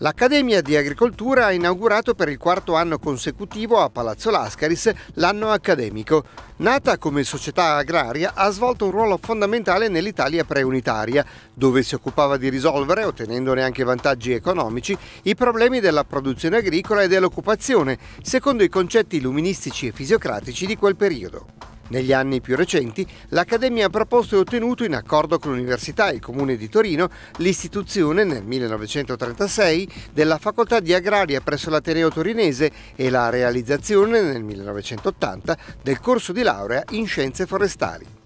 L'Accademia di Agricoltura ha inaugurato per il quarto anno consecutivo a Palazzo Lascaris l'anno accademico. Nata come società agraria, ha svolto un ruolo fondamentale nell'Italia preunitaria, dove si occupava di risolvere, ottenendone anche vantaggi economici, i problemi della produzione agricola e dell'occupazione, secondo i concetti illuministici e fisiocratici di quel periodo. Negli anni più recenti l'Accademia ha proposto e ottenuto in accordo con l'Università e il Comune di Torino l'istituzione nel 1936 della Facoltà di Agraria presso l'Ateneo torinese e la realizzazione nel 1980 del corso di laurea in Scienze Forestali.